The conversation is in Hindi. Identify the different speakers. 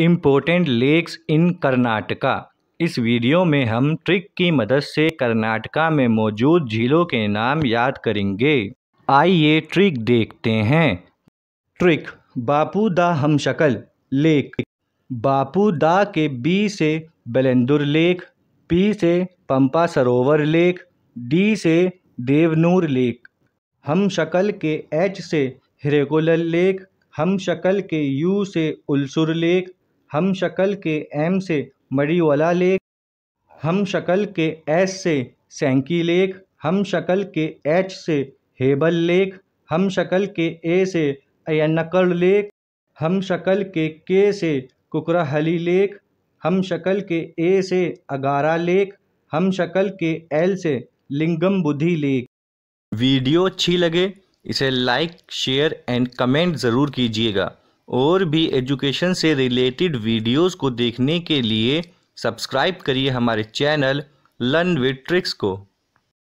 Speaker 1: इम्पोर्टेंट लेक्स इन कर्नाटका इस वीडियो में हम ट्रिक की मदद से कर्नाटका में मौजूद झीलों के नाम याद करेंगे आइए ट्रिक देखते हैं ट्रिक बापू दा हम शकल लेक बापू दा के बी से बलेंदुर लेक पी से पंपा सरोवर लेक डी से देवनूर लेक हम शकल के एच से हिरेकोल लेक हम शकल के यू से उलसुर लेक हम शक्ल के एम से मड़ीवाला लेक हम शक्ल के एस से सेंकी लेक हम शक्ल के एच से हेबल लेख हम शक्ल के ए से अयनकड़ लेक हम शक्ल के के से कुकराहली लेख हम शक्ल के ए से अगारा लेख हम शक्ल के एल से लिंगम बुद्धि लेक वीडियो अच्छी लगे इसे लाइक शेयर एंड कमेंट ज़रूर कीजिएगा और भी एजुकेशन से रिलेटेड वीडियोस को देखने के लिए सब्सक्राइब करिए हमारे चैनल लर्न विद ट्रिक्स को